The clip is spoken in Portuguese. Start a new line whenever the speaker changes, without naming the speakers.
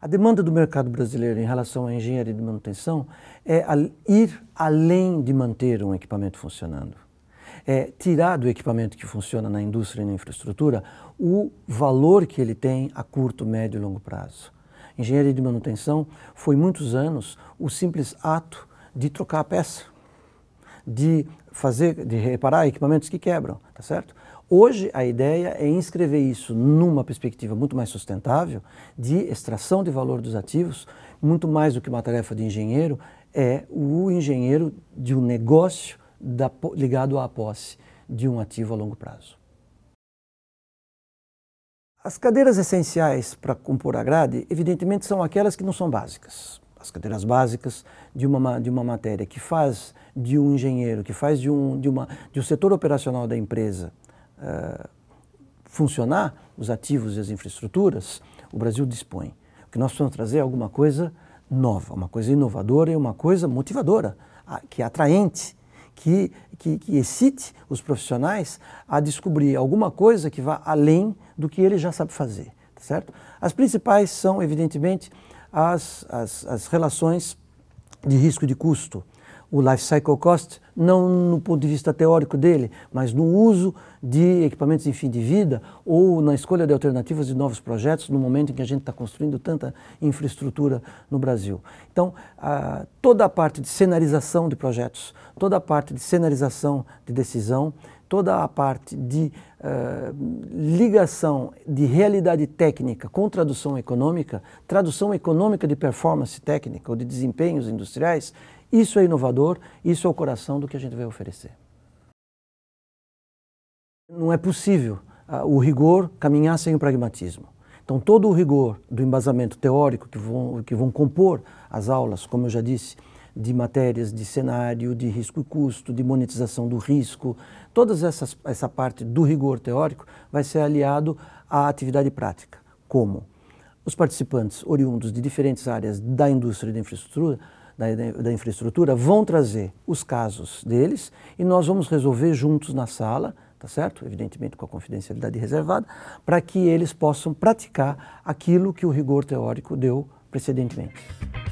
A demanda do mercado brasileiro em relação à engenharia de manutenção é ir além de manter um equipamento funcionando. É tirar do equipamento que funciona na indústria e na infraestrutura o valor que ele tem a curto, médio e longo prazo. Engenharia de manutenção foi muitos anos o simples ato de trocar a peça de fazer, de reparar equipamentos que quebram, tá certo? Hoje a ideia é inscrever isso numa perspectiva muito mais sustentável de extração de valor dos ativos, muito mais do que uma tarefa de engenheiro, é o engenheiro de um negócio da, ligado à posse de um ativo a longo prazo. As cadeiras essenciais para compor a grade, evidentemente, são aquelas que não são básicas. As cadeiras básicas de uma, de uma matéria que faz de um engenheiro, que faz de um, de uma, de um setor operacional da empresa uh, funcionar, os ativos e as infraestruturas, o Brasil dispõe. O que nós precisamos trazer é alguma coisa nova, uma coisa inovadora e uma coisa motivadora, ah, que é atraente, que, que, que excite os profissionais a descobrir alguma coisa que vá além do que ele já sabe fazer, tá certo? As principais são, evidentemente, as, as, as relações de risco de custo, o life cycle cost, não no ponto de vista teórico dele, mas no uso de equipamentos em fim de vida ou na escolha de alternativas de novos projetos no momento em que a gente está construindo tanta infraestrutura no Brasil. Então, a, toda a parte de cenarização de projetos, toda a parte de cenarização de decisão, toda a parte de uh, ligação de realidade técnica com tradução econômica, tradução econômica de performance técnica ou de desempenhos industriais, isso é inovador, isso é o coração do que a gente vai oferecer. Não é possível ah, o rigor caminhar sem o pragmatismo. Então, todo o rigor do embasamento teórico que vão, que vão compor as aulas, como eu já disse, de matérias de cenário, de risco e custo, de monetização do risco, toda essa parte do rigor teórico vai ser aliado à atividade prática. Como? Os participantes oriundos de diferentes áreas da indústria e da infraestrutura da, da infraestrutura vão trazer os casos deles e nós vamos resolver juntos na sala, tá certo? Evidentemente com a confidencialidade reservada, para que eles possam praticar aquilo que o rigor teórico deu precedentemente.